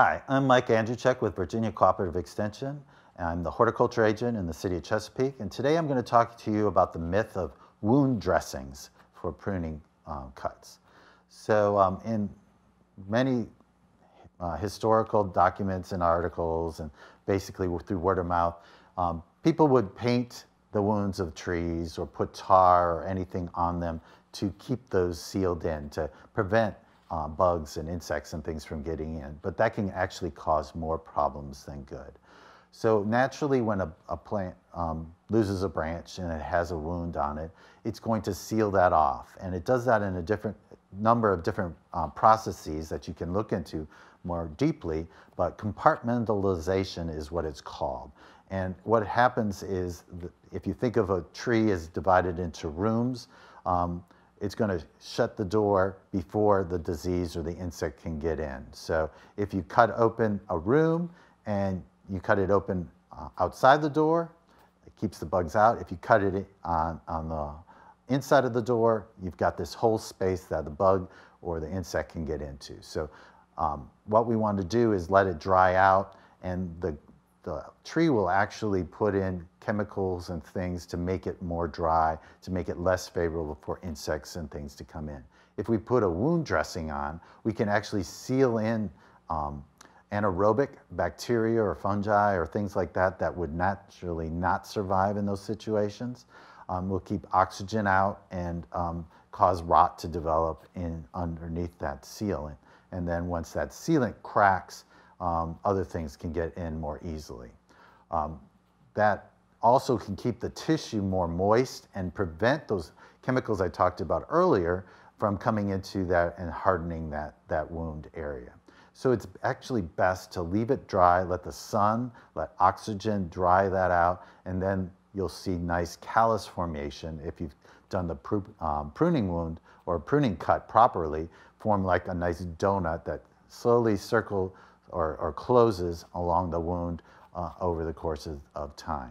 Hi, I'm Mike Andrzejczyk with Virginia Cooperative Extension. I'm the horticulture agent in the city of Chesapeake, and today I'm going to talk to you about the myth of wound dressings for pruning um, cuts. So um, in many uh, historical documents and articles, and basically through word of mouth, um, people would paint the wounds of trees or put tar or anything on them to keep those sealed in, to prevent uh, bugs and insects and things from getting in, but that can actually cause more problems than good. So naturally, when a, a plant um, loses a branch and it has a wound on it, it's going to seal that off. And it does that in a different number of different uh, processes that you can look into more deeply, but compartmentalization is what it's called. And what happens is, if you think of a tree as divided into rooms, um, it's going to shut the door before the disease or the insect can get in. So if you cut open a room and you cut it open uh, outside the door, it keeps the bugs out. If you cut it on, on the inside of the door, you've got this whole space that the bug or the insect can get into. So um, what we want to do is let it dry out and the, the tree will actually put in chemicals and things to make it more dry, to make it less favorable for insects and things to come in. If we put a wound dressing on, we can actually seal in um, anaerobic bacteria or fungi or things like that that would naturally not survive in those situations. Um, we'll keep oxygen out and um, cause rot to develop in underneath that sealant. And then once that sealant cracks, um, other things can get in more easily. Um, that also can keep the tissue more moist and prevent those chemicals I talked about earlier from coming into that and hardening that, that wound area. So it's actually best to leave it dry, let the sun, let oxygen dry that out, and then you'll see nice callus formation if you've done the pr um, pruning wound or pruning cut properly, form like a nice donut that slowly circle or, or closes along the wound uh, over the course of, of time.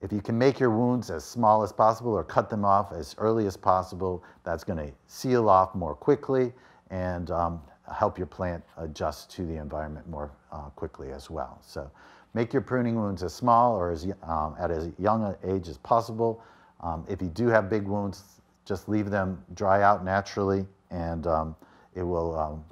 If you can make your wounds as small as possible or cut them off as early as possible, that's going to seal off more quickly and um, help your plant adjust to the environment more uh, quickly as well. So make your pruning wounds as small or as, um, at as young an age as possible. Um, if you do have big wounds, just leave them dry out naturally and um, it will um,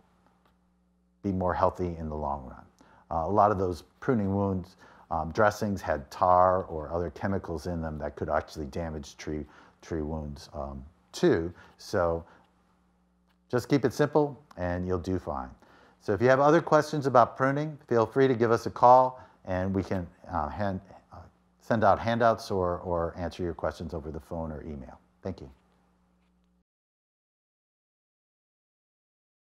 be more healthy in the long run. Uh, a lot of those pruning wounds um, dressings had tar or other chemicals in them that could actually damage tree, tree wounds um, too. So just keep it simple and you'll do fine. So if you have other questions about pruning, feel free to give us a call and we can uh, hand, uh, send out handouts or, or answer your questions over the phone or email. Thank you.